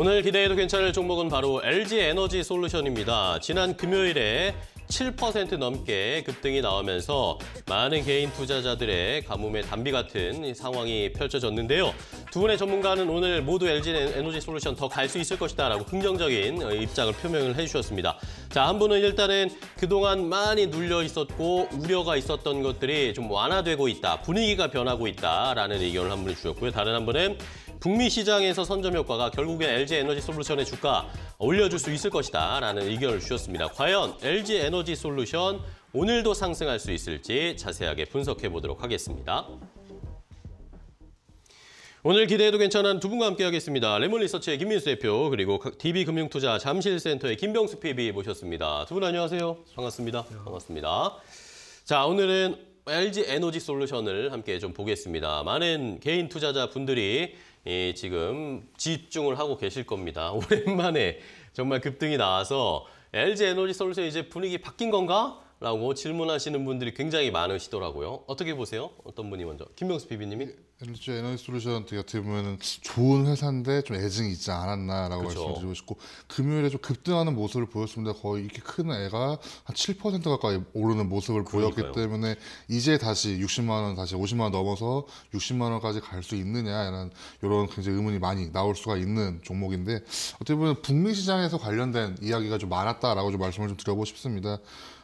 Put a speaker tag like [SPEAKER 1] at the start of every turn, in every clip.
[SPEAKER 1] 오늘 기대해도 괜찮을 종목은 바로 LG 에너지 솔루션입니다. 지난 금요일에 7% 넘게 급등이 나오면서 많은 개인 투자자들의 가뭄의 단비 같은 상황이 펼쳐졌는데요. 두 분의 전문가는 오늘 모두 LG 에너지 솔루션 더 갈 수 있을 것이다 라고 긍정적인 어, 입장을 표명을 해주셨습니다. 자, 한 분은 일단은 그동안 많이 눌려 있었고 우려가 있었던 것들이 좀 완화되고 있다, 분위기가 변하고 있다라는 의견을 한 분이 주셨고요. 다른 한 분은 북미 시장에서 선점 효과가 결국엔 LG 에너지 솔루션의 주가 올려줄 수 있을 것이다 라는 의견을 주셨습니다. 과연 LG 에너지 솔루션 오늘도 상승할 수 있을지 자세하게 분석해 보도록 하겠습니다. 오늘 기대해도 괜찮은 두 분과 함께하겠습니다. 레몬리서치의 김민수 대표 그리고 DB금융투자 잠실센터의 김병수 PB 모셨습니다. 두 분 안녕하세요. 반갑습니다. 반갑습니다. 자 오늘은 LG 에너지 솔루션을 함께 좀 보겠습니다. 많은 개인 투자자 분들이 예, 지금 집중을 하고 계실 겁니다. 오랜만에 정말 급등이 나와서 LG 에너지 솔루션 이제 분위기 바뀐 건가? 라고 질문하시는 분들이 굉장히 많으시더라고요. 어떻게 보세요? 어떤 분이 먼저? 김명수 비비님이?
[SPEAKER 2] 에너지 에너지 솔루션 어떻게 보면 좋은 회사인데 좀 애증이 있지 않았나라고 그쵸. 말씀드리고 싶고 금요일에 좀 급등하는 모습을 보였습니다. 거의 이렇게 큰 애가 한 7% 가까이 오르는 모습을 그러니까요. 보였기 때문에 이제 다시 60만 원 다시 50만 원 넘어서 60만 원까지 갈 수 있느냐라는 이런 굉장히 의문이 많이 나올 수가 있는 종목인데 어떻게 보면 북미 시장에서 관련된 이야기가 좀 많았다라고 좀 말씀을 좀 드려보고 싶습니다.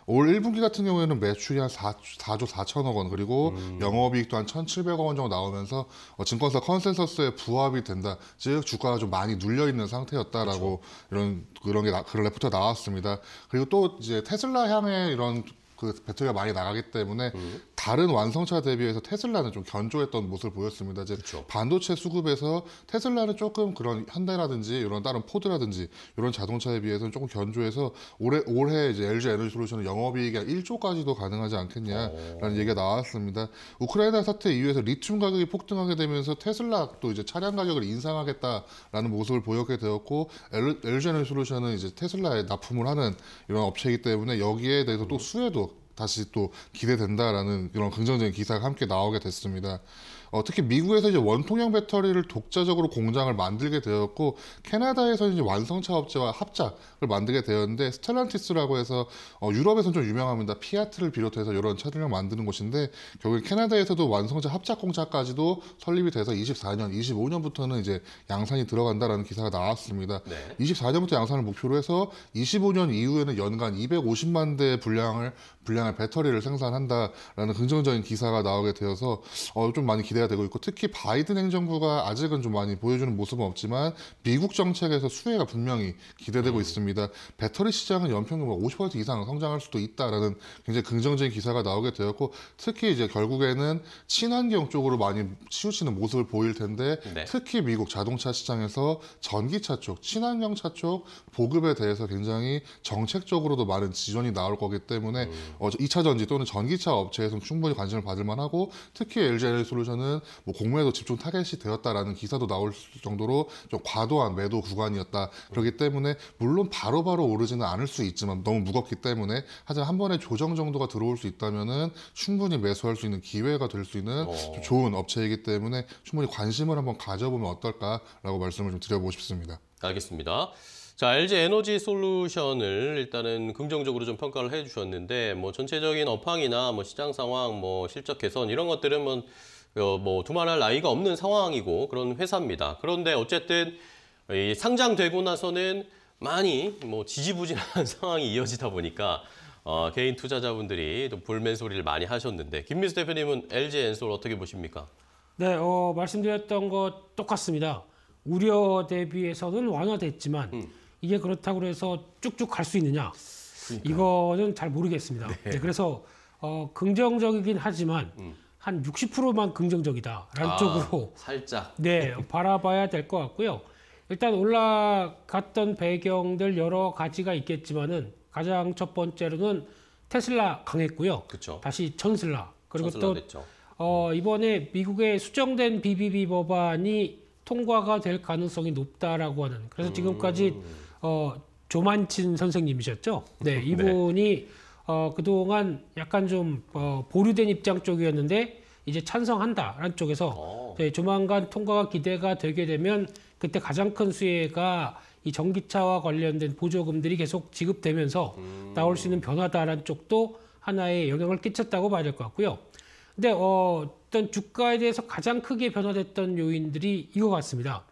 [SPEAKER 2] 올 1분기 같은 경우에는 매출이 한 4, 조 4천억 원 그리고 음. 영업이익도 한 1,700억 원 정도 나오면 되면서 어, 증권사 컨센서스에 부합이 된다. 즉 주가가 좀 많이 눌려 있는 상태였다라고 그렇죠. 이런 그런 게 나, 그런 레포트가 나왔습니다. 그리고 또 이제 테슬라 향해 이런 그 배터리가 많이 나가기 때문에 음. 다른 완성차 대비해서 테슬라는 좀 견조했던 모습을 보였습니다. 이제 그쵸. 반도체 수급에서 테슬라는 조금 그런 현대라든지 이런 다른 포드라든지 이런 자동차에 비해서는 조금 견조해서 올해 올해 이제 LG 에너지 솔루션은 영업이익이 1조까지도 가능하지 않겠냐라는 오. 어. 얘기가 나왔습니다. 우크라이나 사태 이후에서 리튬 가격이 폭등하게 되면서 테슬라도 이제 차량 가격을 인상하겠다라는 모습을 보였게 되었고 LG 에너지 솔루션은 이제 테슬라에 납품을 하는 이런 업체이기 때문에 여기에 대해서 또 음. 수혜도 다시 또 기대된다라는 이런 긍정적인 기사가 함께 나오게 됐습니다. 어, 특히 미국에서 이제 원통형 배터리를 독자적으로 공장을 만들게 되었고 캐나다에서 이제 완성차 업체와 합작을 만들게 되었는데 스텔란티스라고 해서 어, 유럽에서는 좀 유명합니다. 피아트를 비롯해서 이런 차들을 만드는 곳인데 결국 캐나다에서도 완성차 합작 공장까지도 설립이 돼서 24년, 25년부터는 이제 양산이 들어간다라는 기사가 나왔습니다. 네. 24년부터 양산을 목표로 해서 25년 이후에는 연간 250만 대 분량을 분량의 배터리를 생산한다라는 긍정적인 기사가 나오게 되어서 어, 좀 많이 기대가 기가 되고 있고 특히 바이든 행정부가 아직은 좀 많이 보여주는 모습은 없지만 미국 정책에서 수혜가 분명히 기대되고 음. 있습니다. 배터리 시장은 연평균 50% 이상 성장할 수도 있다라는 굉장히 긍정적인 기사가 나오게 되었고 특히 이제 결국에는 친환경 쪽으로 많이 치우치는 모습을 보일 텐데 네. 특히 미국 자동차 시장에서 전기차 쪽, 친환경차 쪽 보급에 대해서 굉장히 정책적으로도 많은 지원이 나올 거기 때문에 음. 어, 2차 전지 또는 전기차 업체에서 충분히 관심을 받을 만하고 특히 LG 에 솔루션은 하는 뭐 공매도 집중 타겟이 되었다라는 기사도 나올 정도로 좀 과도한 매도 구간이었다. 그렇기 때문에 물론 바로바로 바로 오르지는 않을 수 있지만 너무 무겁기 때문에 하지만 한 번에 조정 정도가 들어올 수 있다면은 충분히 매수할 수 있는 기회가 될 수 있는 어. 좋은 업체이기 때문에 충분히 관심을 한번 가져보면 어떨까라고 말씀을 좀 드려보고 싶습니다.
[SPEAKER 1] 알겠습니다. 자, LG 에너지 솔루션을 일단은 긍정적으로 좀 평가를 해 주셨는데 뭐 전체적인 업황이나 뭐 시장 상황, 뭐 실적 개선 이런 것들은 뭐 어, 뭐 두말할 나이가 없는 상황이고 그런 회사입니다. 그런데 어쨌든 이 상장되고 나서는 많이 뭐 지지부진한 상황이 이어지다 보니까 어, 개인 투자자분들이 또 불멘 소리를 많이 하셨는데 김민수 대표님은 LG 엔솔 어떻게 보십니까?
[SPEAKER 3] 네, 어, 말씀드렸던 것 똑같습니다. 우려 대비해서는 완화됐지만 음. 이게 그렇다고 해서 쭉쭉 갈 수 있느냐? 그러니까 이거는 잘 모르겠습니다. 네. 네, 그래서 어, 긍정적이긴 하지만 음. 한 60%만 긍정적이다라는 아, 쪽으로 살짝 네 바라봐야 될 것 같고요. 일단 올라갔던 배경들 여러 가지가 있겠지만은 가장 첫 번째로는 테슬라 강했고요. 그쵸. 다시 천슬라 그리고 천슬라 또 어, 이번에 미국의 수정된 BBB 법안이 통과가 될 가능성이 높다라고 하는 그래서 지금까지 음. 어, 조만친 선생님이셨죠. 네 이분이 네. 어, 그동안 약간 좀 어, 보류된 입장 쪽이었는데 이제 찬성한다라는 쪽에서 오. 어. 조만간 통과가 기대가 되게 되면 그때 가장 큰 수혜가 이 전기차와 관련된 보조금들이 계속 지급되면서 음. 나올 수 있는 변화다라는 쪽도 하나의 영향을 끼쳤다고 봐야 될 것 같고요. 근데 어, 어떤 주가에 대해서 가장 크게 변화됐던 요인들이 이거 같습니다.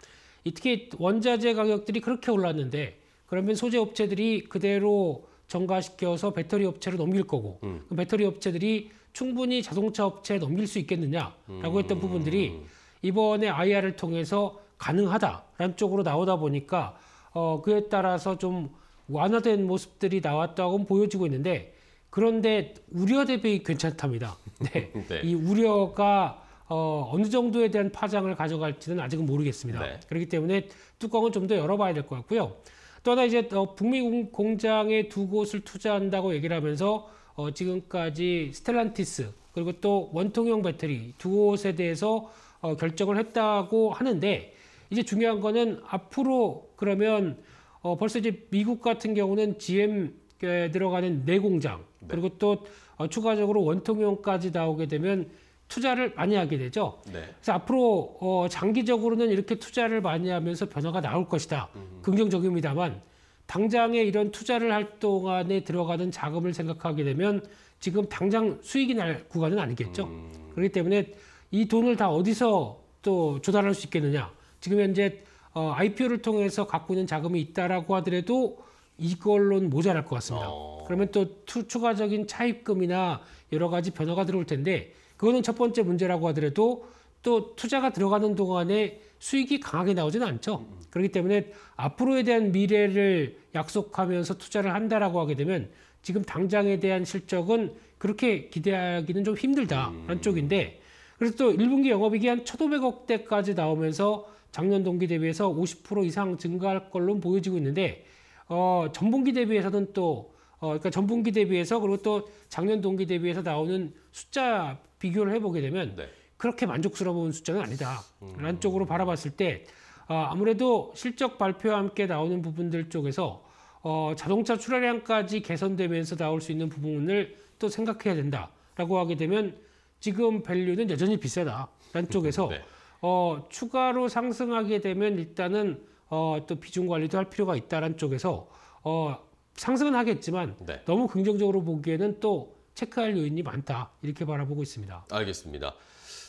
[SPEAKER 3] 특히 원자재 가격들이 그렇게 올랐는데 그러면 소재 업체들이 그대로 전가시켜서 배터리 업체로 넘길 거고 음. 그 배터리 업체들이 충분히 자동차 업체에 넘길 수 있겠느냐라고 음. 했던 부분들이 이번에 IR을 통해서 가능하다라는 쪽으로 나오다 보니까 어, 그에 따라서 좀 완화된 모습들이 나왔다고 보여지고 있는데 그런데 우려 대비 괜찮답니다. 네. 네. 이 우려가 어, 어느 정도에 대한 파장을 가져갈지는 아직은 모르겠습니다. 네. 그렇기 때문에 뚜껑은 좀 더 열어봐야 될 것 같고요. 또 하나 이제 어, 북미 공장에 두 곳을 투자한다고 얘기를 하면서 어, 지금까지 스텔란티스 그리고 또 원통형 배터리 두 곳에 대해서 어, 결정을 했다고 하는데 이제 중요한 거는 앞으로 그러면 어, 벌써 이제 미국 같은 경우는 GM 들어가는 내 공장 네. 그리고 또 어, 추가적으로 원통형까지 나오게 되면 투자를 많이 하게 되죠. 네. 그래서 앞으로 어, 장기적으로는 이렇게 투자를 많이 하면서 변화가 나올 것이다. 음. 긍정적입니다만 당장에 이런 투자를 할 동안에 들어가는 자금을 생각하게 되면 지금 당장 수익이 날 구간은 아니겠죠. 음. 그렇기 때문에 이 돈을 다 어디서 또 조달할 수 있겠느냐. 지금 현재 어, IPO를 통해서 갖고 있는 자금이 있다라고 하더라도 이걸로는 모자랄 것 같습니다. 어. 그러면 또 투, 추가적인 차입금이나 여러 가지 변화가 들어올 텐데 그거는 첫 번째 문제라고 하더라도 또 투자가 들어가는 동안에 수익이 강하게 나오지는 않죠. 그렇기 때문에 앞으로에 대한 미래를 약속하면서 투자를 한다라고 하게 되면 지금 당장에 대한 실적은 그렇게 기대하기는 좀 힘들다라는 음. 쪽인데 그래서 또 1분기 영업이익이 한 1,500억 대까지 나오면서 작년 동기 대비해서 50% 이상 증가할 걸로 보여지고 있는데 어, 전분기 대비해서는 또 어, 그러니까 전분기 대비해서 그리고 또 작년 동기 대비해서 나오는 숫자 비교를 해보게 되면 네. 그렇게 만족스러운 숫자는 아니다. 음. 라는 음. 쪽으로 바라봤을 때 어, 아무래도 실적 발표와 함께 나오는 부분들 쪽에서 어, 자동차 출하량까지 개선되면서 나올 수 있는 부분을 또 생각해야 된다라고 하게 되면 지금 밸류는 여전히 비싸다라는 쪽에서 네. 어, 추가로 상승하게 되면 일단은 어, 또 비중 관리도 할 필요가 있다라는 쪽에서 어, 상승은 하겠지만 네. 너무 긍정적으로 보기에는 또 체크할 요인이 많다 이렇게 바라보고 있습니다.
[SPEAKER 1] 알겠습니다.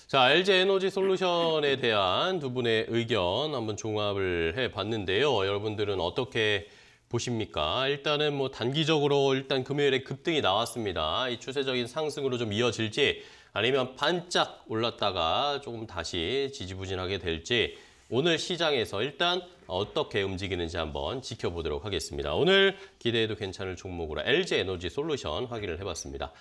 [SPEAKER 1] 자, LG 에너지 솔루션에 대한 두 분의 의견 한번 종합을 해봤는데요. 여러분들은 어떻게 보십니까? 일단은 뭐 단기적으로 일단 금요일에 급등이 나왔습니다. 이 추세적인 상승으로 좀 이어질지 아니면 반짝 올랐다가 조금 다시 지지부진하게 될지 오늘 시장에서 일단 어떻게 움직이는지 한번 지켜보도록 하겠습니다. 오늘 기대해도 괜찮을 종목으로 LG 에너지 솔루션 확인을 해봤습니다.